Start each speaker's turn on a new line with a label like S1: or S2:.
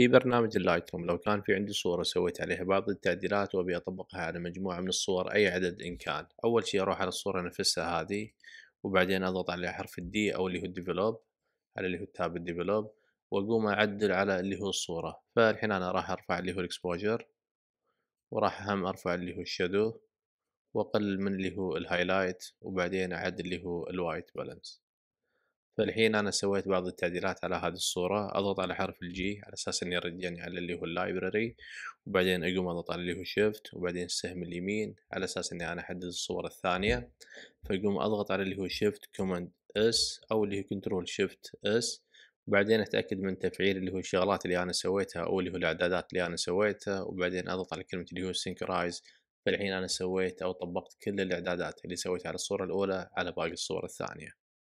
S1: في برنامج اللايت روم لو كان في عندي صورة سويت عليها بعض التعديلات وأبي أطبقها على مجموعة من الصور أي عدد إن كان أول شي أروح على الصورة نفسها هذه وبعدين أضغط على حرف الدي أو اللي هو الديفلوب على اللي هو تاب الديفلوب وأقوم أعدل على اللي هو الصورة فالحين أنا راح أرفع اللي هو الإكسبوجر وراح هم أرفع اللي هو الشادو وأقلل من اللي هو الهايلايت وبعدين أعدل اللي هو الوايت بالانس فالحين انا سويت بعض التعديلات على هذه الصورة اضغط على حرف الجي على اساس اني ارد يعني على اللي هو اللايبرري وبعدين اقوم اضغط على اللي هو شيفت وبعدين السهم اليمين على اساس اني انا احدد الصورة الثانية فاقوم اضغط على اللي هو شيفت كوماند اس او اللي هو كنترول شيفت اس وبعدين اتاكد من تفعيل اللي هو الشغلات اللي انا سويتها او اللي هو الاعدادات اللي انا سويتها وبعدين اضغط على كلمة اللي هو سينكرايز فالحين انا سويت او طبقت كل الاعدادات اللي سويتها على الصورة الاولى على باقي الصور الثانية